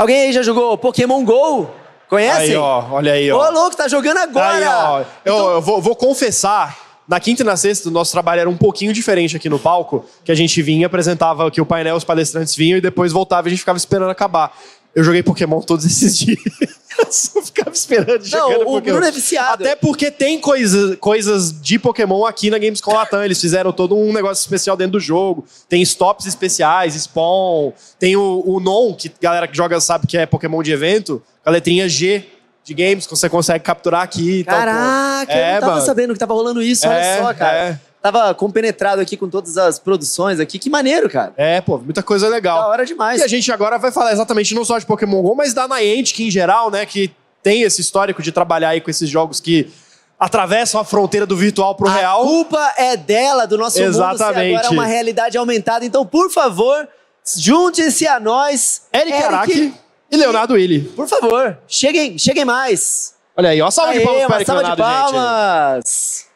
Alguém aí já jogou Pokémon GO? Conhece? Aí, ó, olha aí, ó. Ô, louco, tá jogando tá agora! Aí, ó. Então... Eu, vou, vou confessar na quinta e na sexta, o nosso trabalho era um pouquinho diferente aqui no palco, que a gente vinha, apresentava que o painel, os palestrantes vinham e depois voltava e a gente ficava esperando acabar. Eu joguei Pokémon todos esses dias. Eu só ficava esperando Não, o Bruno é viciado. Até porque tem coisa, coisas de Pokémon aqui na Gamescom Latam. Eles fizeram todo um negócio especial dentro do jogo. Tem stops especiais, spawn. Tem o, o Non, que a galera que joga sabe que é Pokémon de evento, com a letrinha G de games que você consegue capturar aqui. Caraca, tal, eu é, não tava mano. sabendo que tava rolando isso, é, olha só, cara. É tava compenetrado aqui com todas as produções aqui. Que maneiro, cara. É, pô, muita coisa legal. Da hora demais. E a gente agora vai falar exatamente não só de Pokémon GO, mas da Niantic em geral, né, que tem esse histórico de trabalhar aí com esses jogos que atravessam a fronteira do virtual pro a real. A culpa é dela, do nosso Exatamente. mundo, agora é uma realidade aumentada. Então, por favor, junte-se a nós. Eric, Eric Araki e Leonardo Willi. Por favor, cheguem, cheguem mais. Olha aí, ó, salva Aê, de palmas para Eric Leonardo, de palmas. Gente.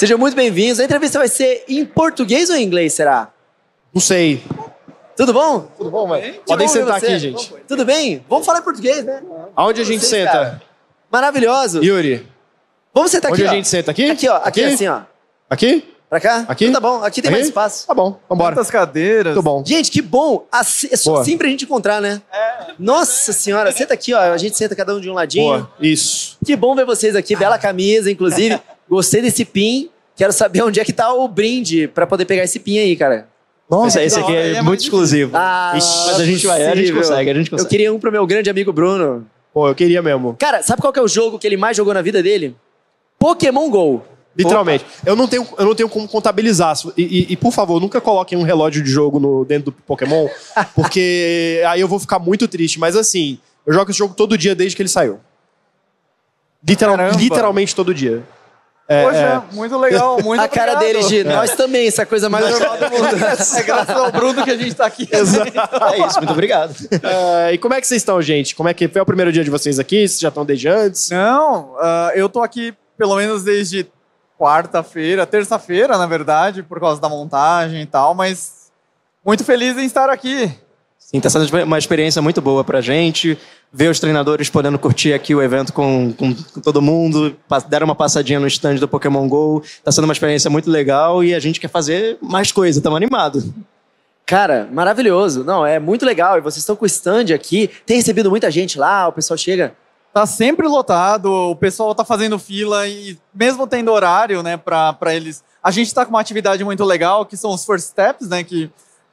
Sejam muito bem-vindos. A entrevista vai ser em português ou em inglês, será? Não sei. Tudo bom? Tudo bom, mano. Podem sentar aqui, gente. Tudo bem? Vamos falar em português, né? Aonde a gente Vocês, senta? Cara. Maravilhoso. Yuri. Vamos sentar Onde aqui. Onde a ó. gente senta? Aqui? Aqui, ó. Aqui, aqui assim, ó. Aqui? Pra cá? Aqui? Então tá bom, aqui tem aqui? mais espaço. Tá bom, vambora. Quantas cadeiras. Tudo bom. Gente, que bom. Assim, é só assim pra gente encontrar, né? É. Nossa senhora, senta aqui, ó. A gente senta cada um de um ladinho. Boa. Isso. Que bom ver vocês aqui, bela ah. camisa, inclusive. Gostei desse pin. Quero saber onde é que tá o brinde para poder pegar esse pin aí, cara. Nossa, é, esse aqui é, é muito exclusivo. Ah, Ixi, mas a é gente vai, a gente consegue, a gente consegue. Eu queria um pro meu grande amigo Bruno. Pô, eu queria mesmo. Cara, sabe qual que é o jogo que ele mais jogou na vida dele? Pokémon GO. Literalmente. Eu não tenho, eu não tenho como contabilizar. E, e, e, por favor, nunca coloquem um relógio de jogo no, dentro do Pokémon, porque aí eu vou ficar muito triste. Mas assim, eu jogo esse jogo todo dia desde que ele saiu. Literal, literalmente todo dia. É, Poxa, é. muito legal, muito A obrigado. cara deles de é. nós também, essa coisa mais normal do mundo. é graças ao Bruno que a gente está aqui. Exato. É isso, muito obrigado. É, e como é que vocês estão, gente? Como é que foi o primeiro dia de vocês aqui? Vocês já estão desde antes? Não, uh, eu tô aqui pelo menos desde quarta-feira, terça-feira, na verdade, por causa da montagem e tal, mas muito feliz em estar aqui. Sim, tá sendo uma experiência muito boa pra gente. Ver os treinadores podendo curtir aqui o evento com, com, com todo mundo, deram uma passadinha no stand do Pokémon GO. Tá sendo uma experiência muito legal e a gente quer fazer mais coisa, estamos animados. Cara, maravilhoso. Não, é muito legal. E vocês estão com o stand aqui. Tem recebido muita gente lá, o pessoal chega. Tá sempre lotado, o pessoal tá fazendo fila e mesmo tendo horário, né, para eles. A gente tá com uma atividade muito legal, que são os first steps, né, que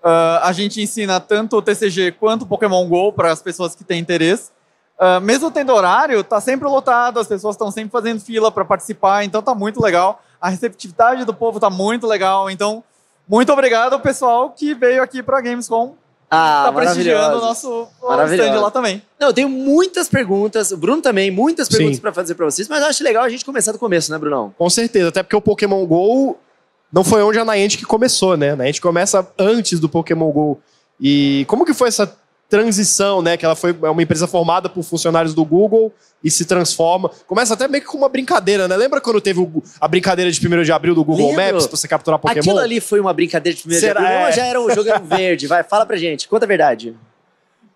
Uh, a gente ensina tanto o TCG quanto o Pokémon GO para as pessoas que têm interesse. Uh, mesmo tendo horário, tá sempre lotado, as pessoas estão sempre fazendo fila para participar, então tá muito legal. A receptividade do povo tá muito legal, então muito obrigado ao pessoal que veio aqui para Gamescom. Ah, tá prestigiando o nosso stand lá também. Não, eu tenho muitas perguntas, o Bruno também, muitas perguntas para fazer para vocês, mas eu acho legal a gente começar do começo, né, Brunão? Com certeza, até porque o Pokémon GO não foi onde a Niantic começou, né? A Niantic começa antes do Pokémon GO. E como que foi essa transição, né? Que ela foi é uma empresa formada por funcionários do Google e se transforma. Começa até meio que com uma brincadeira, né? Lembra quando teve a brincadeira de 1 de abril do Google Lembro. Maps pra você capturar Pokémon? Aquilo ali foi uma brincadeira de 1 de abril. É? já era um jogo verde. Vai, fala pra gente. Conta a verdade.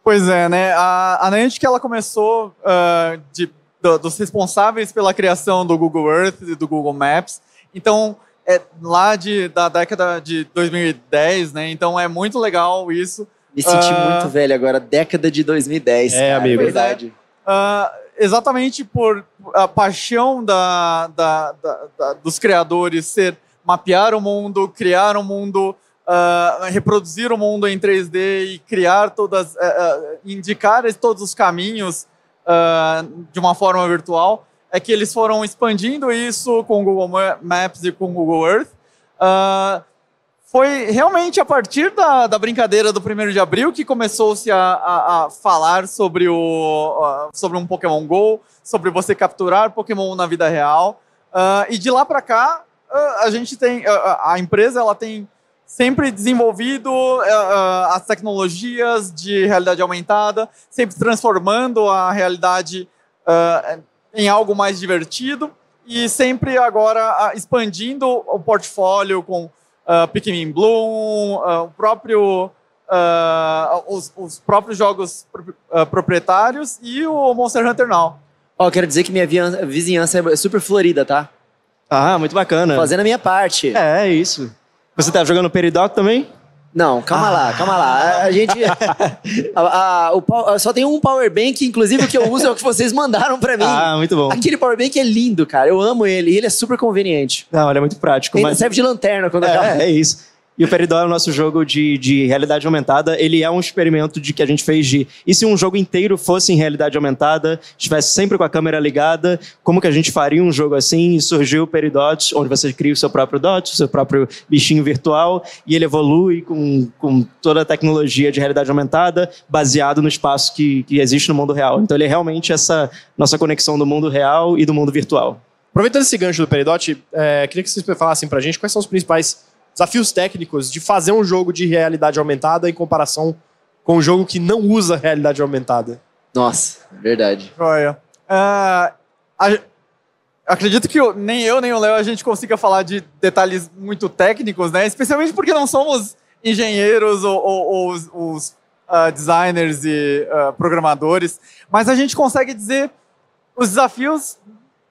Pois é, né? A, a Niantic, ela começou uh, de, do, dos responsáveis pela criação do Google Earth e do Google Maps. Então, é lá de, da década de 2010, né? Então é muito legal isso. Me senti uh, muito velho agora, década de 2010. É, cara, é amigo. Verdade. uh, exatamente por a paixão da, da, da, dos criadores ser mapear o mundo, criar o um mundo, uh, reproduzir o mundo em 3D e criar todas, eh, eh, indicar todos os caminhos de uma forma virtual é que eles foram expandindo isso com o Google Maps e com o Google Earth. Uh, foi realmente a partir da, da brincadeira do 1 de abril que começou-se a, a, a, falar sobre, o, uh, sobre um Pokémon GO, sobre você capturar Pokémon na vida real. Uh, e de lá para cá, ah, a gente tem... a empresa ela tem sempre desenvolvido uh, as tecnologias de realidade aumentada, sempre transformando a realidade uh, em algo mais divertido e sempre agora ah, expandindo o portfólio com uh, Pikmin Bloom, uh, o próprio, uh, os, os, próprios jogos uh, proprietários e o Monster Hunter Now. Ó, oh, quero dizer que minha vizinhança é super florida, tá? Ah, muito bacana. Fazendo a minha parte. É, é isso. Você tá jogando Peridot também? Não, calma ah. lá, calma lá. A gente. a, a, o, só tem um power bank, inclusive, o que eu uso é o que vocês mandaram para mim. Ah, muito bom. Aquele power bank é lindo, cara. Eu amo ele. Ele é super conveniente. Não, ele é muito prático. Ele mas... serve de lanterna quando é, acaba. É, é isso. E o Peridot é o nosso jogo de, de realidade aumentada. Ele é um experimento de que a gente fez de. E se um jogo inteiro fosse em realidade aumentada, estivesse sempre com a câmera ligada, como que a gente faria um jogo assim? E surgiu o Peridot, onde você cria o seu próprio dot, o seu próprio bichinho virtual, e ele evolui com, com toda a tecnologia de realidade aumentada, baseado no espaço que, que existe no mundo real. Então ele é realmente essa nossa conexão do mundo real e do mundo virtual. Aproveitando esse gancho do Peridot, é, queria que vocês falassem pra gente quais são os principais desafios técnicos de fazer um jogo de realidade aumentada em comparação com um jogo que não usa realidade aumentada. Nossa, verdade. Olha. Uh, é, a, acredito que eu, nem eu nem o Léo a gente consiga falar de detalhes muito técnicos, né? Especialmente porque não somos engenheiros ou, ou, ou os, os uh, designers e uh, programadores, mas a gente consegue dizer os desafios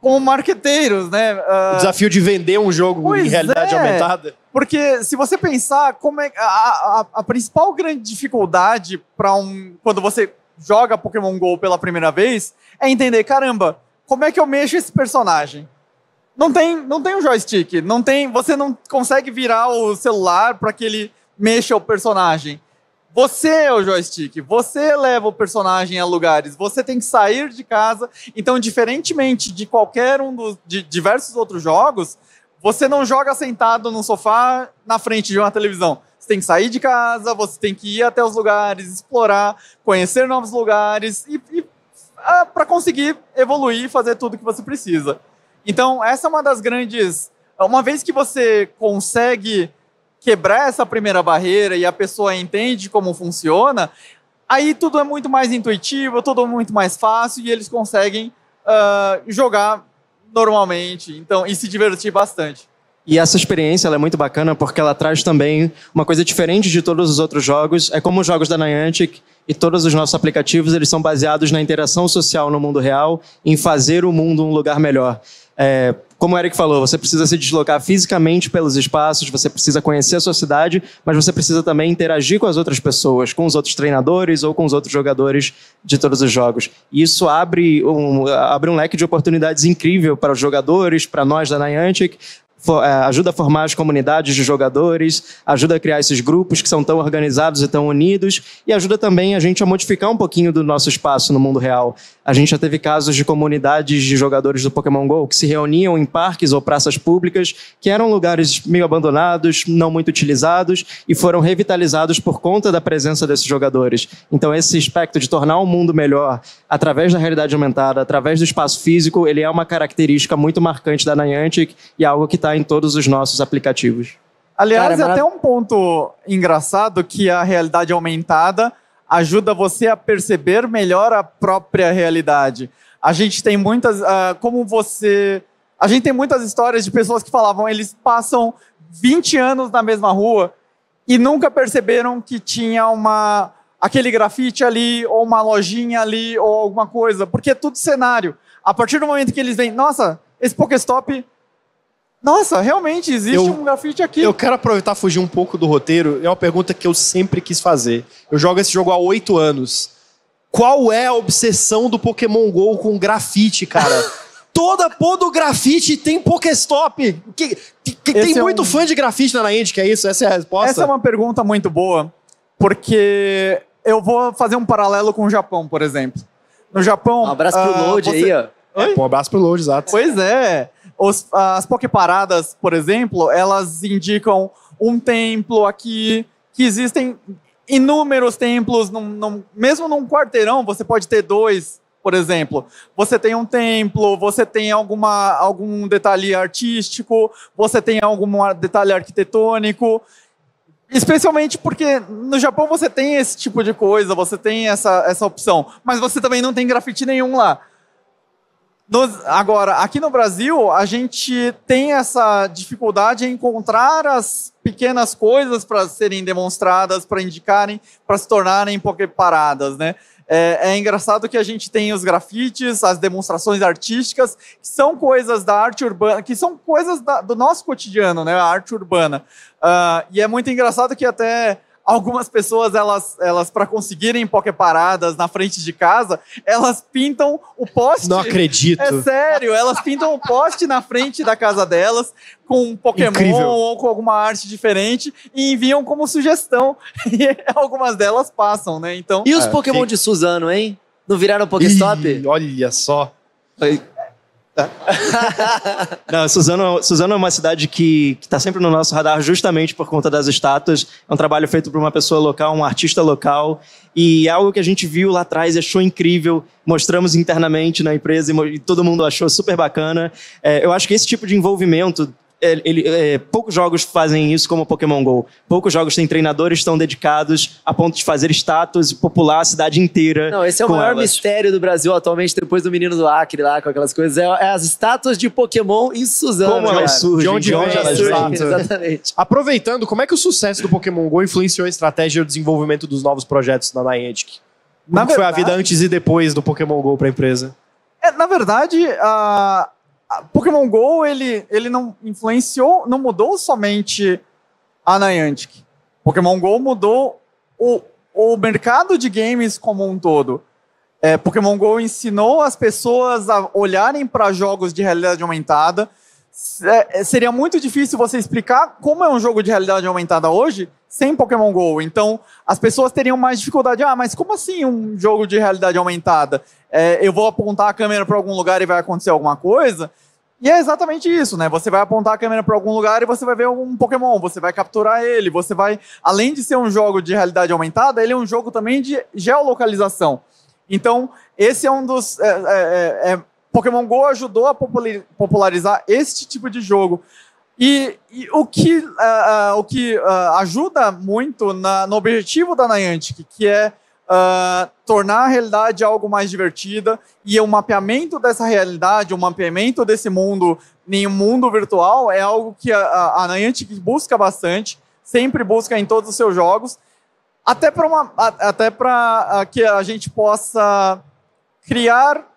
como marqueteiros, né? Uh... O desafio de vender um jogo pois em realidade é. aumentada. Porque se você pensar como é a, a, a principal grande dificuldade para um quando você joga Pokémon Go pela primeira vez é entender, caramba, como é que eu mexo esse personagem? Não tem, não tem um joystick, não tem, você não consegue virar o celular para que ele mexa o personagem. Você é o joystick, você leva o personagem a lugares, você tem que sair de casa. Então, diferentemente de qualquer um dos de diversos outros jogos, você não joga sentado num sofá na frente de uma televisão. Você tem que sair de casa, você tem que ir até os lugares, explorar, conhecer novos lugares e, e ah, para conseguir evoluir e fazer tudo que você precisa. Então, essa é uma das grandes. Uma vez que você consegue quebrar essa primeira barreira e a pessoa entende como funciona, aí tudo é muito mais intuitivo, tudo é muito mais fácil e eles conseguem uh, jogar normalmente, então e se divertir bastante. E essa experiência é muito bacana porque ela traz também uma coisa diferente de todos os outros jogos. É como os jogos da Niantic e todos os nossos aplicativos, eles são baseados na interação social no mundo real, em fazer o mundo um lugar melhor. É, como o Eric falou, você precisa se deslocar fisicamente pelos espaços, você precisa conhecer a sua cidade, mas você precisa também interagir com as outras pessoas, com os outros treinadores ou com os outros jogadores de todos os jogos. E isso abre um, abre um leque de oportunidades incrível para os jogadores, para nós da Niantic, é, ajuda a formar as comunidades de jogadores, ajuda a criar esses grupos que são tão organizados e tão unidos, e ajuda também a gente a modificar um pouquinho do nosso espaço no mundo real. A gente já teve casos de comunidades de jogadores do Pokémon GO que se reuniam em parques ou praças públicas, que eram lugares meio abandonados, não muito utilizados, e foram revitalizados por conta da presença desses jogadores. Então, esse aspecto de tornar o mundo melhor através da realidade aumentada, através do espaço físico, ele é uma característica muito marcante da Niantic e é algo que está está em todos os nossos aplicativos. Aliás, Cara, é até um ponto engraçado que a realidade é aumentada ajuda você a perceber melhor a própria realidade. A gente tem muitas. Uh, como você. A gente tem muitas histórias de pessoas que falavam, eles passam 20 anos na mesma rua e nunca perceberam que tinha uma aquele grafite ali, ou uma lojinha ali, ou alguma coisa, porque é tudo cenário. A partir do momento que eles veem, nossa, esse Pokéstop nossa, realmente existe eu, um grafite aqui. Eu quero aproveitar fugir um pouco do roteiro. É uma pergunta que eu sempre quis fazer. Eu jogo esse jogo há oito anos. Qual é a obsessão do Pokémon GO com grafite, cara? Toda pô do grafite tem Pokéstop. Que, que, que tem é muito um... fã de grafite na Indy. que é isso? Essa é a resposta? Essa é uma pergunta muito boa, porque eu vou fazer um paralelo com o Japão, por exemplo. No Japão. Um abraço pro uh, Load você... aí, ó. É, pô, um abraço pro Load, exato. Pois é. Os, as Poképaradas, por exemplo, elas indicam um templo aqui, que existem inúmeros templos, num, num, mesmo num quarteirão você pode ter dois, por exemplo. Você tem um templo, você tem alguma, algum detalhe artístico, você tem algum detalhe arquitetônico. Especialmente porque no Japão você tem esse tipo de coisa, você tem essa, essa opção, mas você também não tem grafite nenhum lá. Nos, agora, aqui no Brasil, a gente tem essa dificuldade em encontrar as pequenas coisas para serem demonstradas, para indicarem, para se tornarem paradas, né? É, é, engraçado que a gente tem os grafites, as demonstrações artísticas, que são coisas da arte urbana, que são coisas da, do nosso cotidiano, né? A arte urbana. Uh, e é muito engraçado que até algumas pessoas elas elas para conseguirem poké paradas na frente de casa, elas pintam o poste. Não acredito. É sério, elas pintam o poste na frente da casa delas com um Pokémon Incrível. ou com alguma arte diferente e enviam como sugestão. E algumas delas passam, né? Então. E os é, Pokémon de Suzano, hein? Não viraram Pokéstop? Ih, olha só. Não, Suzano, Suzano é uma cidade que está sempre no nosso radar justamente por conta das estátuas. É um trabalho feito por uma pessoa local, um artista local. E é algo que a gente viu lá atrás e achou incrível. Mostramos internamente na empresa e, todo mundo achou super bacana. É, eu acho que esse tipo de envolvimento é, ele, é, poucos jogos fazem isso como o Pokémon GO. Poucos jogos têm treinadores tão dedicados a ponto de fazer estátuas e popular a cidade inteira. Não, esse é o maior elas. mistério do Brasil atualmente, depois do menino do Acre lá, com aquelas coisas. É, é as estátuas de Pokémon em Suzano. Como elas surgem, de onde, de onde elas surgem. Exatamente. Aproveitando, como é que o sucesso do Pokémon GO influenciou a estratégia e o desenvolvimento dos novos projetos da Niantic? Como na verdade, foi a vida antes e depois do Pokémon GO para a empresa? É, na verdade, a Pokémon Go ele, ele não influenciou, não mudou somente a Niantic. Pokémon Go mudou o, o mercado de games como um todo. É, Pokémon Go ensinou as pessoas a olharem para jogos de realidade aumentada, é, é, seria muito difícil você explicar como é um jogo de realidade aumentada hoje sem Pokémon GO. Então, as pessoas teriam mais dificuldade. Ah, mas como assim um jogo de realidade aumentada? É, eu vou apontar a câmera para algum lugar e vai acontecer alguma coisa? E é exatamente isso, né? Você vai apontar a câmera para algum lugar e você vai ver um Pokémon, você vai capturar ele, você vai. Além de ser um jogo de realidade aumentada, ele é um jogo também de geolocalização. Então, esse é um dos. É, é, é Pokémon Go ajudou a popularizar este tipo de jogo. E, e o que, uh, uh, o que uh, ajuda muito na, no objetivo da Niantic, que é tornar a realidade algo mais divertida, e o mapeamento dessa realidade, o mapeamento desse mundo em um mundo virtual, é algo que a, a Niantic busca bastante, sempre busca em todos os seus jogos, até para que a gente possa criar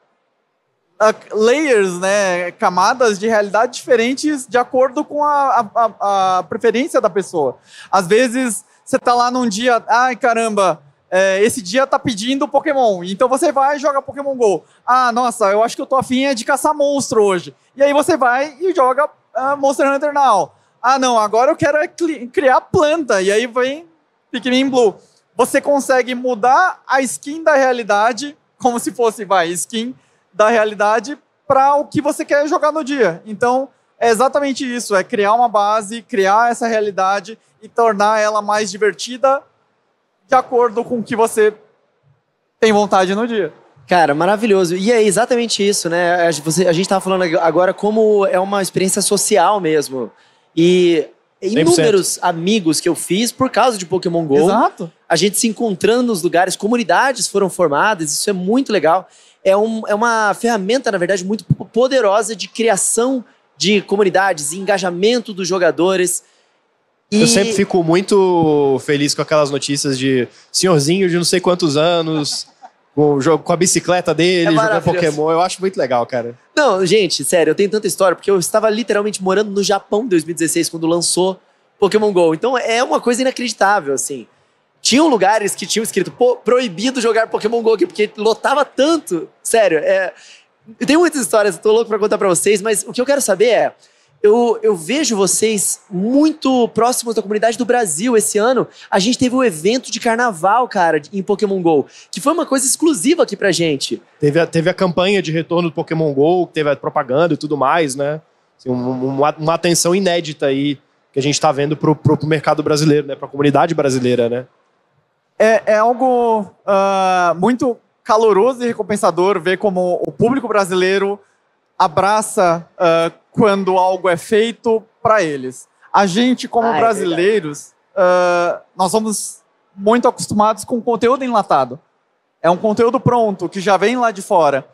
uh, layers, né, camadas de realidade diferentes de acordo com a, a, a preferência da pessoa. Às vezes você tá lá num dia, ai caramba, é, esse dia tá pedindo Pokémon, então você vai e joga Pokémon GO. Ah, nossa, eu acho que eu tô afim é de caçar monstro hoje. E aí você vai e joga uh, Monster Hunter Now. Ah, não, agora eu quero é criar planta. E aí vem Pikmin Blue. Você consegue mudar a skin da realidade como se fosse, vai, skin da realidade para o que você quer jogar no dia. Então, é exatamente isso: é criar uma base, criar essa realidade e tornar ela mais divertida de acordo com o que você tem vontade no dia. Cara, maravilhoso. E é exatamente isso, né? a gente estava falando agora como é uma experiência social mesmo. E inúmeros 100%. amigos que eu fiz por causa de Pokémon GO. Exato. A gente se encontrando nos lugares, comunidades foram formadas, isso é muito legal. É, um, é uma ferramenta, na verdade, muito poderosa de criação de comunidades, engajamento dos jogadores. E... Eu sempre fico muito feliz com aquelas notícias de senhorzinho de não sei quantos anos com o jogo, com a bicicleta dele, é jogando Pokémon. Eu acho muito legal, cara. Não, gente, sério, eu tenho tanta história, porque eu estava literalmente morando no Japão em 2016, quando lançou Pokémon GO. Então é uma coisa inacreditável, assim. Tinham lugares que tinham escrito proibido jogar Pokémon GO aqui, porque lotava tanto. Sério, é. Eu tenho muitas histórias, eu tô louco pra contar pra vocês, mas o que eu quero saber é eu, eu vejo vocês muito próximos da comunidade do Brasil. Esse ano a gente teve um evento de carnaval, cara, em Pokémon GO, que foi uma coisa exclusiva aqui pra gente. Teve a, teve a campanha de retorno do Pokémon GO, teve a propaganda e tudo mais, né? Assim, uma, uma, atenção inédita aí que a gente tá vendo pro, pro, pro mercado brasileiro, né? Pra comunidade brasileira, né? É, é algo uh, muito caloroso e recompensador ver como o público brasileiro abraça uh, quando algo é feito para eles. A gente, como ah, brasileiros, uh, nós somos muito acostumados com conteúdo enlatado. É um conteúdo pronto, que já vem lá de fora.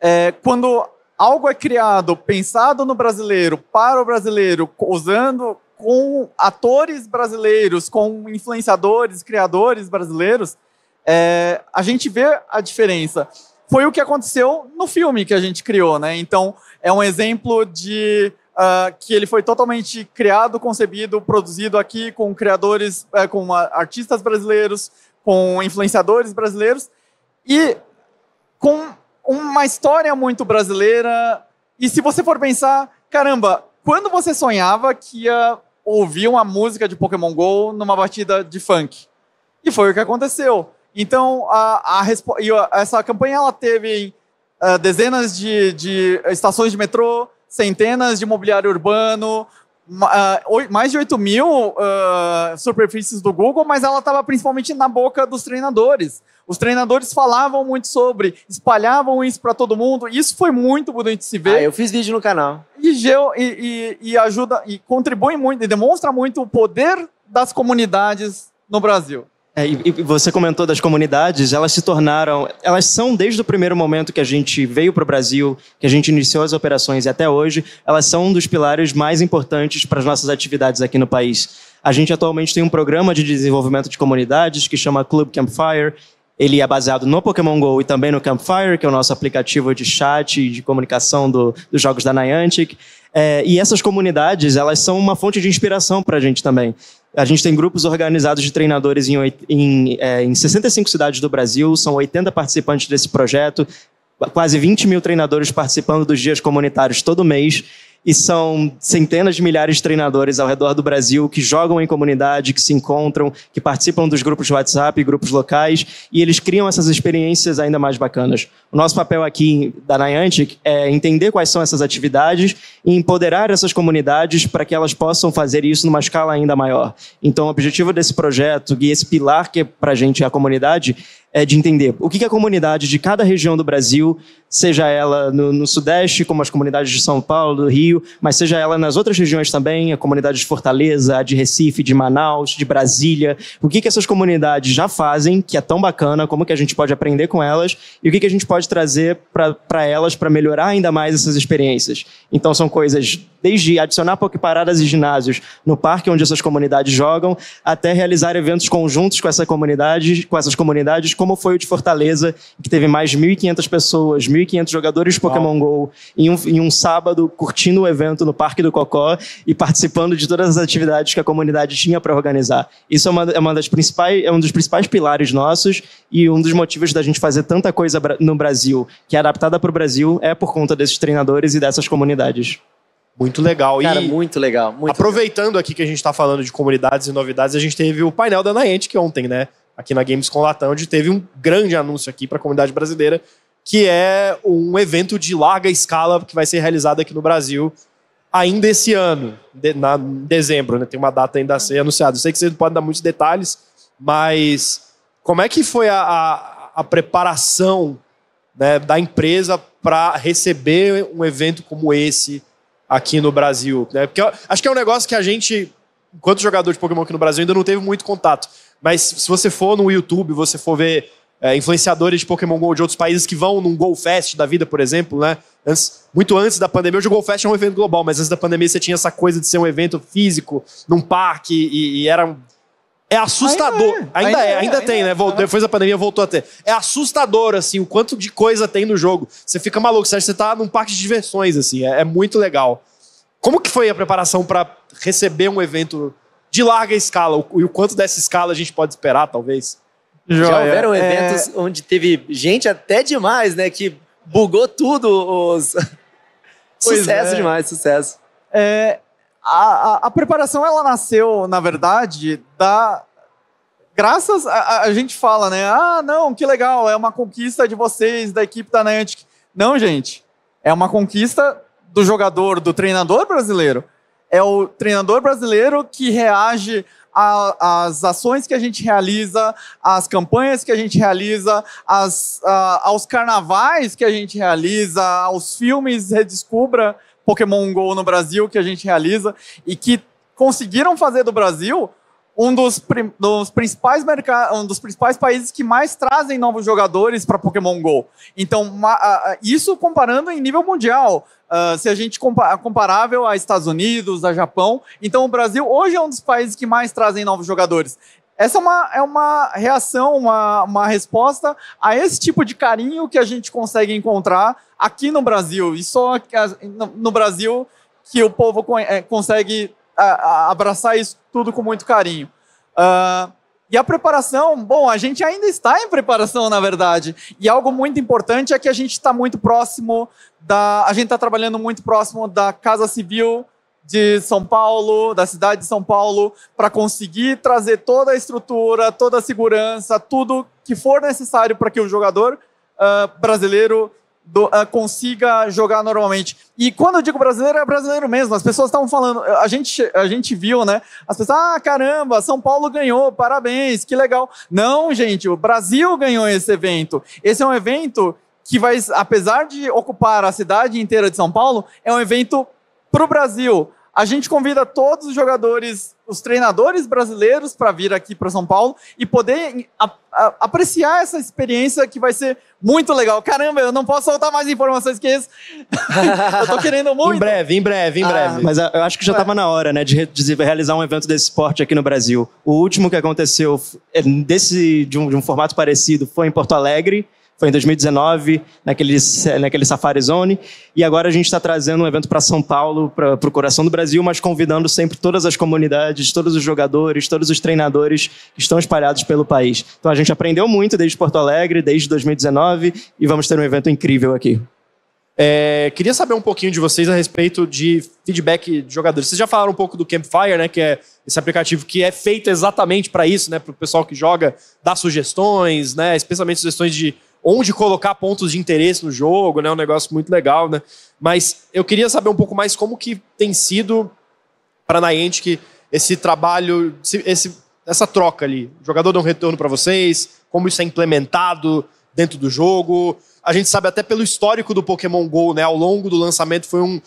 É, quando algo é criado, pensado no brasileiro, para o brasileiro, usando com atores brasileiros, com influenciadores, criadores brasileiros, é, a gente vê a diferença foi o que aconteceu no filme que a gente criou, né? Então, é um exemplo de uh, que ele foi totalmente criado, concebido, produzido aqui com criadores, uh, com ah, artistas brasileiros, com influenciadores brasileiros e com uma história muito brasileira. E se você for pensar, caramba, quando você sonhava que ia ouvir uma música de Pokémon Go numa batida de funk? E foi o que aconteceu. Então, a, a, essa campanha ela teve uh, dezenas de, de, estações de metrô, centenas de mobiliário urbano, uh, mais de 8 mil uh, superfícies do Google, mas ela estava principalmente na boca dos treinadores. Os treinadores falavam muito sobre, espalhavam isso para todo mundo. Isso foi muito bonito de se ver. Ah, eu fiz vídeo no canal. E, e, e ajuda, e contribui muito, e demonstra muito o poder das comunidades no Brasil. É, e, você comentou das comunidades, elas se tornaram, elas são desde o primeiro momento que a gente veio para o Brasil, que a gente iniciou as operações e até hoje, elas são um dos pilares mais importantes para as nossas atividades aqui no país. A gente atualmente tem um programa de desenvolvimento de comunidades que chama Club Campfire. Ele é baseado no Pokémon GO e também no Campfire, que é o nosso aplicativo de chat e de comunicação do, dos jogos da Niantic. É, e essas comunidades, elas são uma fonte de inspiração para a gente também. A gente tem grupos organizados de treinadores em, em, é, em 65 cidades do Brasil, são 80 participantes desse projeto, quase 20 mil treinadores participando dos dias comunitários todo mês e são centenas de milhares de treinadores ao redor do Brasil que jogam em comunidade, que se encontram, que participam dos grupos de WhatsApp, grupos locais, e eles criam essas experiências ainda mais bacanas. O nosso papel aqui da Niantic é entender quais são essas atividades e empoderar essas comunidades para que elas possam fazer isso numa escala ainda maior. Então, o objetivo desse projeto e esse pilar que é para a gente é a comunidade é, de entender o que, que, a comunidade de cada região do Brasil, seja ela no, no, Sudeste, como as comunidades de São Paulo, do Rio, mas seja ela nas outras regiões também, a comunidade de Fortaleza, a de Recife, de Manaus, de Brasília, o que, que essas comunidades já fazem, que é tão bacana, como que a gente pode aprender com elas e o que, que a gente pode trazer para elas para melhorar ainda mais essas experiências. Então são coisas desde adicionar pokeparadas e ginásios no parque onde essas comunidades jogam, até realizar eventos conjuntos com, essa comunidade, com essas comunidades, como foi o de Fortaleza, que teve mais de 1.500 pessoas, 1.500 jogadores de Pokémon Go, em um, em um sábado, curtindo o evento no Parque do Cocó e participando de todas as atividades que a comunidade tinha para organizar. Isso é, uma, é, uma das principais, é um dos principais pilares nossos e um dos motivos da gente fazer tanta coisa no Brasil, que é adaptada para o Brasil, é por conta desses treinadores e dessas comunidades. Muito legal. Cara, e muito legal. Muito aproveitando legal. aqui que a gente está falando de comunidades e novidades, a gente teve o painel da Niantic ontem, né? Aqui na Games com Latam, onde teve um grande anúncio aqui para a comunidade brasileira, que é um evento de larga escala que vai ser realizado aqui no Brasil ainda esse ano, de, na, em dezembro, né? Tem uma data ainda a ser anunciada. sei que vocês não podem dar muitos detalhes, mas como é que foi a, a, a preparação né, da empresa para receber um evento como esse? aqui no Brasil. Né? Porque eu, acho que é um negócio que a gente, enquanto jogador de Pokémon aqui no Brasil, ainda não teve muito contato. Mas se você for no YouTube, você for ver é, influenciadores de Pokémon GO de outros países que vão num Go Fest da vida, por exemplo, né? Antes, muito antes da pandemia, hoje o Go Fest é um evento global, mas antes da pandemia você tinha essa coisa de ser um evento físico, num parque, e, e era é assustador. Ainda, é. ainda, ainda, é, é ainda, ainda tem, é. né? Voltou, depois da pandemia voltou a ter. É assustador, assim, o quanto de coisa tem no jogo. Você fica maluco, você acha que você tá num parque de diversões, assim. É, é muito legal. Como que foi a preparação para receber um evento de larga escala? E o quanto dessa escala a gente pode esperar, talvez? Joia. Já houveram é. eventos onde teve gente até demais, né? Que bugou tudo os... sucesso é. demais, sucesso. É, a, a, a preparação, ela nasceu, na verdade, da, graças a, a, gente fala, né? Ah, não, que legal, é uma conquista de vocês, da equipe da Niantic. Não, gente, é uma conquista do jogador, do treinador brasileiro. É o treinador brasileiro que reage às ações que a gente realiza, às campanhas que a gente realiza, a, aos carnavais que a gente realiza, aos filmes Redescubra, Pokémon Go no Brasil que a gente realiza e que conseguiram fazer do Brasil um dos, dos principais mercados, um dos principais países que mais trazem novos jogadores para Pokémon Go. Então, isso comparando em nível mundial, uh, se a gente compa comparável a Estados Unidos, a Japão. Então, o Brasil hoje é um dos países que mais trazem novos jogadores. Essa é uma, é uma reação, uma, uma resposta a esse tipo de carinho que a gente consegue encontrar aqui no Brasil. E só no Brasil que o povo é, consegue abraçar isso tudo com muito carinho. Uh, e a preparação, bom, a gente ainda está em preparação, na verdade. E algo muito importante é que a gente está muito próximo da. A gente está trabalhando muito próximo da Casa Civil de São Paulo, da cidade de São Paulo, para conseguir trazer toda a estrutura, toda a segurança, tudo que for necessário para que o jogador uh, brasileiro do, uh, consiga jogar normalmente. E quando eu digo brasileiro, é brasileiro mesmo. As pessoas estavam falando, a gente, a gente viu, né? As pessoas, ah, caramba, São Paulo ganhou, parabéns, que legal. Não, gente, o Brasil ganhou esse evento. Esse é um evento que vai, apesar de ocupar a cidade inteira de São Paulo, é um evento para o Brasil. A gente convida todos os jogadores, os treinadores brasileiros para vir aqui para São Paulo e poder apreciar essa experiência que vai ser muito legal. Caramba, eu não posso soltar mais informações que isso. eu tô querendo muito. em breve, em breve, em ah, breve. Mas eu acho que já estava é. na hora, né, de, de, realizar um evento desse esporte aqui no Brasil. O último que aconteceu é, desse de um, de um formato parecido foi em Porto Alegre foi em 2019, naquele, naquele Safari Zone. E agora a gente está trazendo um evento para São Paulo, para o coração do Brasil, mas convidando sempre todas as comunidades, todos os jogadores, todos os treinadores que estão espalhados pelo país. Então a gente aprendeu muito desde Porto Alegre, desde 2019, e vamos ter um evento incrível aqui. É, queria saber um pouquinho de vocês a respeito de feedback de jogadores. Vocês já falaram um pouco do Campfire, né? Que é esse aplicativo que é feito exatamente para isso, né? Para o pessoal que joga, dar sugestões, né? Especialmente sugestões de onde colocar pontos de interesse no jogo, né? Um negócio muito legal, né? Mas eu queria saber um pouco mais como que tem sido para a que esse trabalho, esse, essa troca ali. O jogador dá um retorno para vocês, como isso é implementado dentro do jogo. A gente sabe até pelo histórico do Pokémon GO, né? Ao longo do lançamento foi um.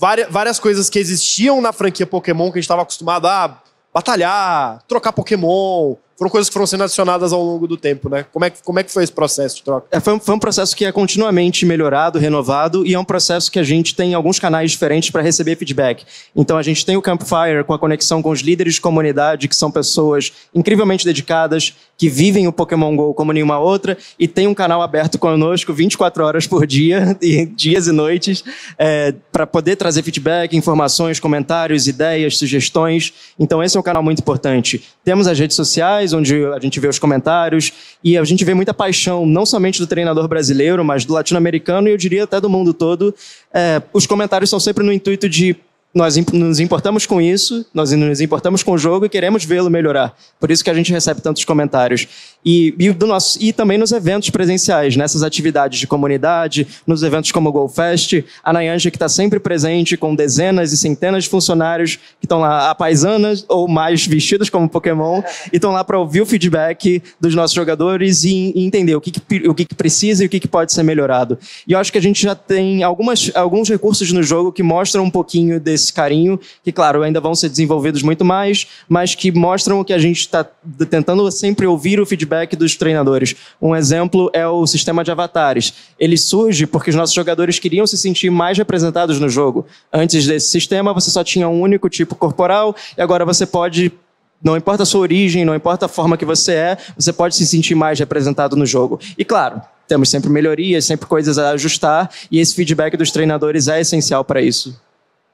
Várias, várias coisas que existiam na franquia Pokémon que a gente estava acostumado a batalhar, trocar Pokémon, foram coisas que foram sendo adicionadas ao longo do tempo, né? Como é que, como é que foi esse processo de troca? É, foi, um, foi, um, processo que é continuamente melhorado, renovado, e é um processo que a gente tem alguns canais diferentes para receber feedback. Então a gente tem o Campfire com a conexão com os líderes de comunidade, que são pessoas incrivelmente dedicadas, que vivem o Pokémon GO como nenhuma outra, e tem um canal aberto conosco 24 horas por dia, e dias e noites, é, para poder trazer feedback, informações, comentários, ideias, sugestões. Então esse é um canal muito importante. Temos as redes sociais, sociais, onde a gente vê os comentários e a gente vê muita paixão, não somente do treinador brasileiro, mas do latino-americano e eu diria até do mundo todo. É, os comentários são sempre no intuito de nós nos importamos com isso, nós nos importamos com o jogo e queremos vê-lo melhorar. Por isso que a gente recebe tantos comentários. E, e, do nosso, e também nos eventos presenciais, nessas atividades de comunidade, nos eventos como o GoFest, a Nayanja que está sempre presente com dezenas e centenas de funcionários que estão lá apaisanas ou mais vestidos como Pokémon e estão lá para ouvir o feedback dos nossos jogadores e, e entender o que, que o que, que, precisa e o que, que pode ser melhorado. E eu acho que a gente já tem algumas, alguns recursos no jogo que mostram um pouquinho desse esse carinho, que, claro, ainda vão ser desenvolvidos muito mais, mas que mostram o que a gente está tentando sempre ouvir o feedback dos treinadores. Um exemplo é o sistema de avatares. Ele surge porque os nossos jogadores queriam se sentir mais representados no jogo. Antes desse sistema, você só tinha um único tipo corporal, e agora você pode não importa a sua origem, não importa a forma que você é, você pode se sentir mais representado no jogo. E claro, temos sempre melhorias, sempre coisas a ajustar, e esse feedback dos treinadores é essencial para isso.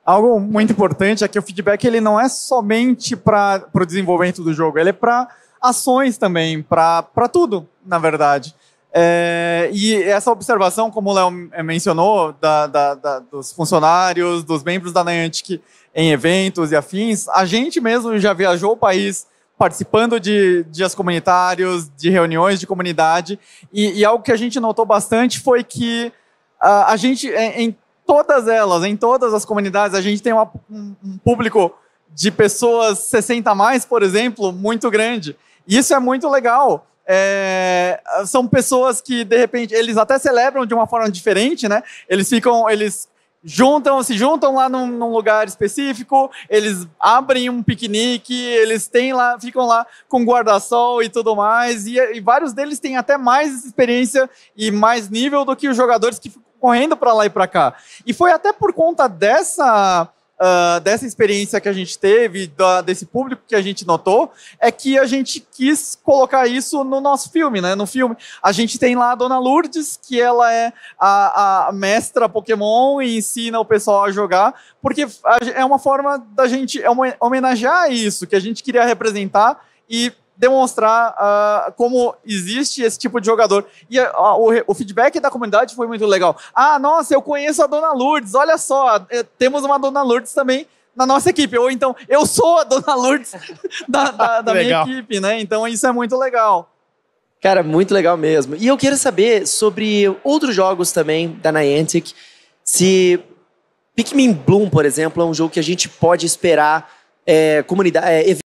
Algo muito importante é que o feedback ele não é somente para o desenvolvimento do jogo, ele é para ações também, para tudo, na verdade. É, e essa observação, como o Léo mencionou, da, da, da, dos funcionários, dos membros da Niantic em eventos e afins, a gente mesmo já viajou o país participando de dias comunitários, de reuniões de comunidade, e, e algo que a gente notou bastante foi que a, ah, a gente, em, todas elas, em todas as comunidades. A gente tem uma, um, um público de pessoas 60 a mais, por exemplo, muito grande. Isso é muito legal. É, são pessoas que, de repente, eles até celebram de uma forma diferente, né? Eles ficam, eles juntam, se juntam lá num, num, lugar específico, eles abrem um piquenique, eles têm lá, ficam lá com guarda-sol e tudo mais, e, e, vários deles têm até mais experiência e mais nível do que os jogadores que correndo para lá e para cá. E foi até por conta dessa Uh, dessa experiência que a gente teve, da, desse público que a gente notou, é que a gente quis colocar isso no nosso filme, né? No filme. A gente tem lá a Dona Lourdes, que ela é a, a mestra Pokémon e ensina o pessoal a jogar, porque é uma forma da gente homenagear isso, que a gente queria representar e demonstrar uh, como existe esse tipo de jogador. E uh, o, o, feedback da comunidade foi muito legal. Ah, nossa, eu conheço a Dona Lourdes, olha só, ah, é, temos uma Dona Lourdes também na nossa equipe. Ou então, eu sou a Dona Lourdes da, da, da minha equipe, né? Então isso é muito legal. Cara, muito legal mesmo. E eu quero saber sobre outros jogos também da Niantic. Se Pikmin Bloom, por exemplo, é um jogo que a gente pode esperar é, comunidade, é,